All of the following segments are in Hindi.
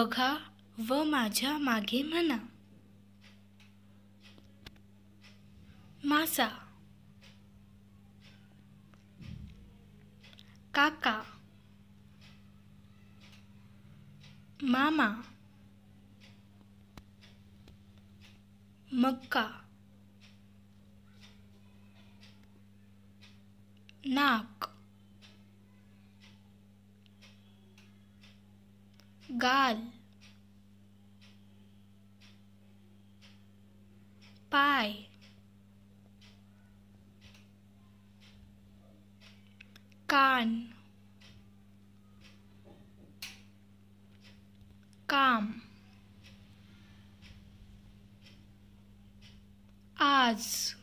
बघा व माझ्या मागे म्हणा मासा काका मामा मक्का नाक गाल pie can calm as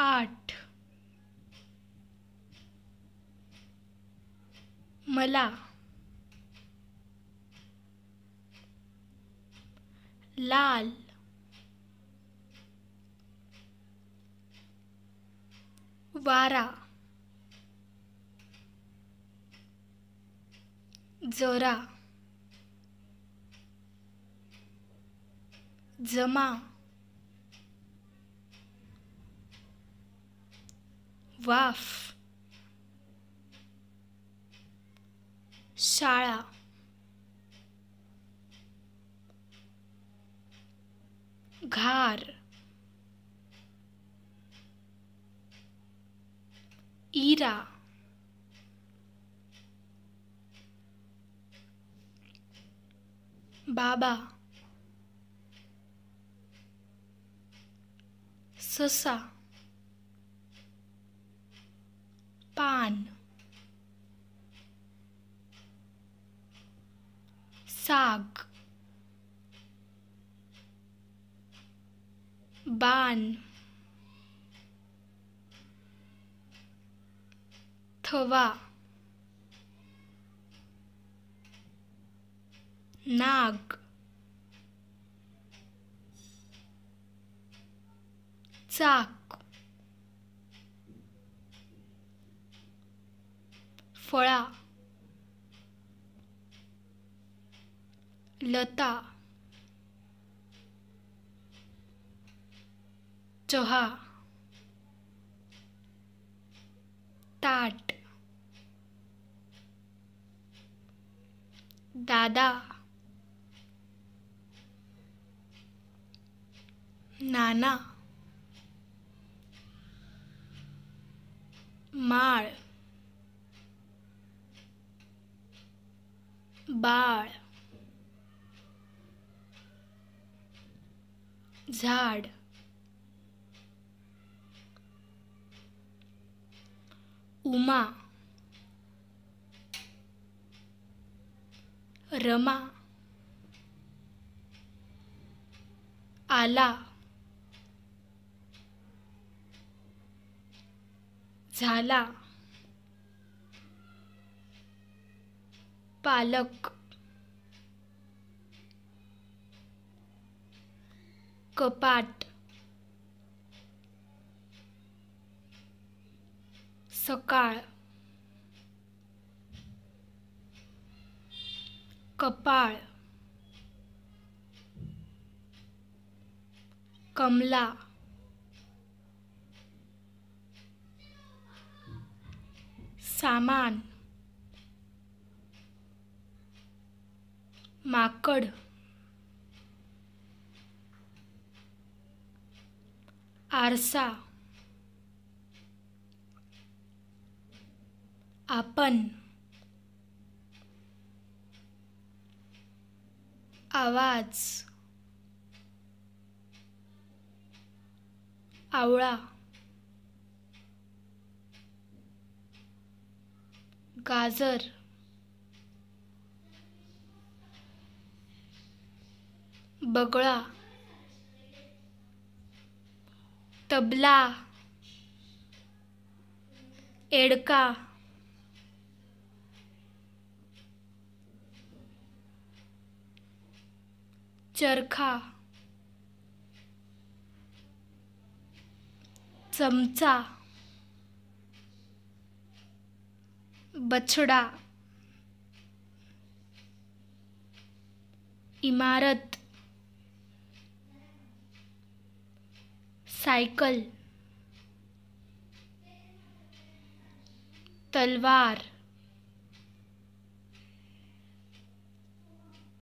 Art. Mala. लाल वारा जरा जमा वाफ शाला घार ईरा बाबा ससा पान बान थवा नाग चाक फळा लता चोहा ताट दादा नाना माड़ बाळ झाड उमा रमा आला झाला पालक कपाट सकाळ कपा कमला सामान माकड आरसा आपण आवाज आवळा गाजर बगळा तबला एडका चरखा चमचा बछड़ा इमारत साइकिल तलवार